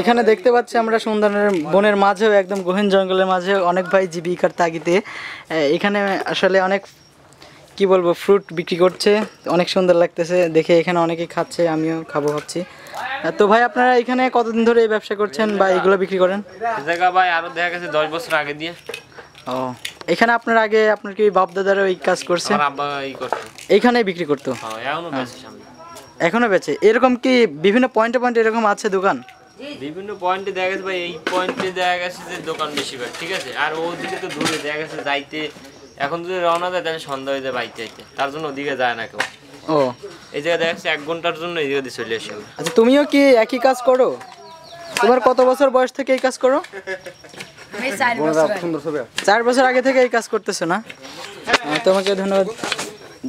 এখানে দেখতে পাচ্ছি আমরা সুন্দরের বনের মাঝেও একদম গহীন জঙ্গলের মাঝে অনেক ভাই জীবিকার তাগিতে এখানে আসলে অনেক কি বলবো ফ্রুট বিক্রি করছে অনেক সুন্দর লাগতেছে দেখে এখানে অনেকে খাচ্ছে আমিও খাবো ভাবছি তো ভাই আপনারা এখানে কতদিন ধরে এই ব্যবসা করছেন বা এগুলো বিক্রি করেন ভাই দেখা গেছে দশ বছর আগে দিয়ে ও এখানে আপনার আগে আপনার কি বাপ দাদারা এই কাজ করছে এখানে বিক্রি করতো হ্যাঁ, এখন এখনো বেঁচে এরকম কি বিভিন্ন পয়েন্টে পয়েন্টে এরকম আছে দোকান বিভিন্ন পয়েন্টে দেখা গেছে ভাই এই পয়েন্টে দেখা গেছে যে দোকান বেশি ভাই ঠিক আছে আর ওদিকে তো দূরে দেখা গেছে যাইতে এখন যদি রওনা দেয় তাহলে সন্ধ্যা হয়ে যায় বাইতে যাইতে তার জন্য ওদিকে যায় না কেউ ও এই জায়গা দেখা যাচ্ছে এক ঘন্টার জন্য এই দিয়ে চলে আসে আচ্ছা তুমিও কি একই কাজ করো তোমার কত বছর বয়স থেকে এই কাজ করো চার বছর আগে থেকে এই কাজ করতেছো না তোমাকে ধন্যবাদ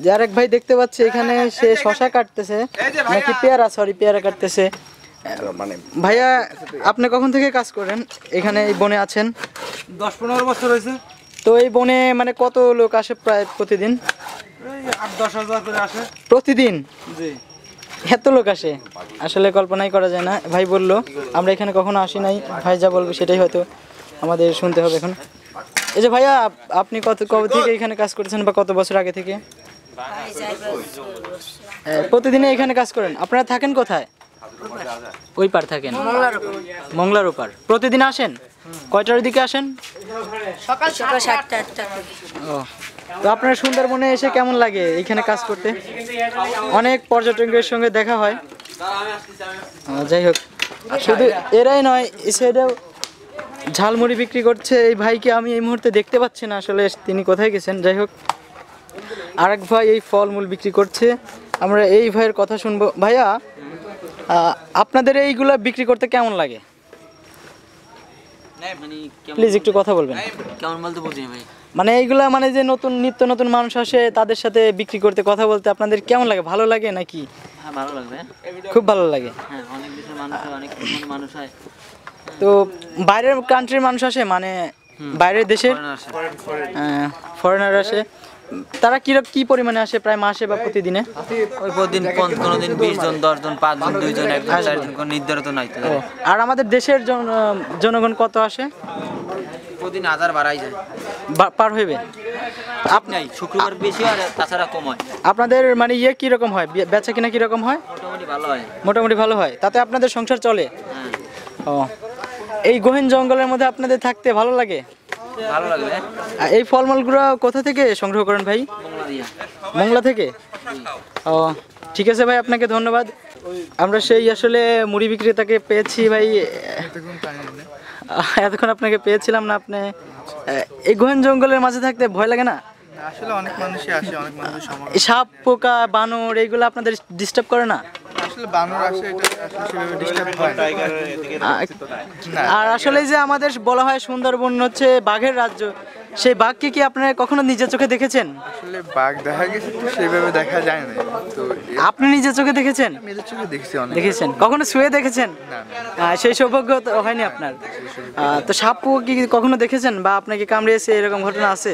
জারেক ভাই দেখতে পাচ্ছি এখানে হ্যাঁ, হ্যাঁ, সে শশা কাটতেছে নাকি পেয়ারা সরি পেয়ারা কাটতেছে মানে ভাইয়া আপনি কখন থেকে কাজ করেন এখানে এই বনে আছেন দশ পনেরো বছর হয়েছে তো এই বনে মানে কত লোক আসে প্রায় প্রতিদিন আসে প্রতিদিন এত লোক আসে আসলে কল্পনাই করা যায় না ভাই বলল আমরা এখানে কখনো আসি নাই ভাই যা বলবো সেটাই হয়তো আমাদের শুনতে হবে এখন এই যে ভাইয়া আপনি কত কবে থেকে এখানে কাজ করেছেন বা কত বছর আগে থেকে হ্যাঁ, প্রতিদিনে এখানে কাজ করেন আপনারা থাকেন কোথায় ওই পার থাকেন মংলার ওপার প্রতিদিন আসেন কয়টার দিকে আসেন সকাল সকাল সাতটা আটটা ও তো আপনার সুন্দরবনে এসে কেমন লাগে এখানে কাজ করতে অনেক পর্যটকের সঙ্গে দেখা হয় যাই হোক শুধু এরাই নয় সাইডেও ঝালমুড়ি বিক্রি করছে এই ভাইকে আমি এই মুহূর্তে দেখতে পাচ্ছি না আসলে তিনি কোথায় গেছেন যাই হোক আরেক ভাই এই ফলমূল বিক্রি করছে আমরা এই ভাইয়ের কথা শুনবো ভাইয়া আপনাদের এইগুলো বিক্রি করতে কেমন লাগে মানে প্লিজ একটু কথা বলবেন মানে এইগুলা মানে যে নতুন নিত্য নতুন মানুষ আসে তাদের সাথে বিক্রি করতে কথা বলতে আপনাদের কেমন লাগে ভালো লাগে নাকি হ্যাঁ, খুব ভালো লাগে হ্যাঁ, তো বাইরের কান্ট্রির মানুষ আসে মানে বাইরের দেশের ফরেনার আসে হ্যাঁ, তারা কি কি পরিমাণে আসে প্রায় মাসে বা প্রতিদিনে প্রতিদিন দিন বিশ জন দশ জন পাঁচ জন দুই জন একজন চারজন কোনো নির্ধারিত নাই তো আর আমাদের দেশের জনগণ কত আসে প্রতিদিন হাজার বাড়াই যায় পার হইবে আপনি শুক্রবার বেশি আর তাছাড়া কম হয় আপনাদের মানে ইয়ে কি রকম হয় বেচা কিনা কি রকম হয় মোটামুটি ভালো হয় মোটামুটি ভালো হয় তাতে আপনাদের সংসার চলে হ্যাঁ। ও এই গহীন জঙ্গলের মধ্যে আপনাদের থাকতে ভালো লাগে ভালো লাগবে হ্যাঁ? এই ফলমূলগুলো কোথা থেকে সংগ্রহ করেন ভাই মংলা থেকে ও ঠিক আছে ভাই আপনাকে ধন্যবাদ আমরা সেই আসলে মুড়ি বিক্রেতাকে পেয়েছি ভাই এতক্ষণ আপনাকে পেয়েছিলাম না আপনি এই গোহেন জঙ্গলের মাঝে থাকতে ভয় লাগে না সাপ পোকা বানর এইগুলো আপনাদের ডিস্টার্ব করে না আর আসলে যে আমাদের বলা হয় সুন্দরবন হচ্ছে বাঘের রাজ্য সেই বাঘকে কি আপনারা কখনো নিজের চোখে দেখেছেন বাঘ দেখা গেছে সেভাবে দেখা যায় না আপনি নিজের চোখে দেখেছেন দেখেছেন কখনো শুয়ে দেখেছেন না সেই সৌভাগ্য হয়নি আপনার তো সাপও কি কখনো দেখেছেন বা আপনাকে কামড়িয়েছে এরকম ঘটনা আছে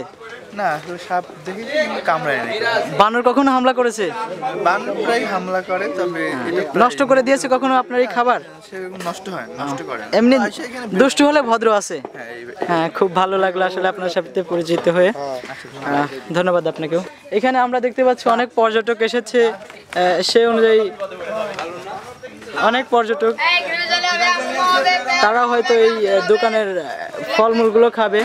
বানর কখনো হামলা করেছে হ্যাঁ। নষ্ট করে দিয়েছে কখনো খাবার নষ্ট এমনি আচ্ছা, দুষ্টু ভদ্র আছে হ্যাঁ, হ্যাঁ খুব ভালো লাগলো আসলে আপনার সাথে পরিচিত হয়ে আচ্ছা, ধন্যবাদ আপনাকেও এখানে আমরা দেখতে পাচ্ছি অনেক পর্যটক এসেছে সে অনুযায়ী অনেক পর্যটক তারা হয়তো এই দোকানের ফলমূলগুলো খাবে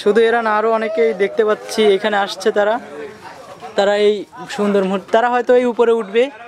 শুধু এরা না আরও অনেকেই দেখতে পাচ্ছি এখানে আসছে তারা তারা এই সুন্দর মুহূর্ত তারা হয়তো এই উপরে উঠবে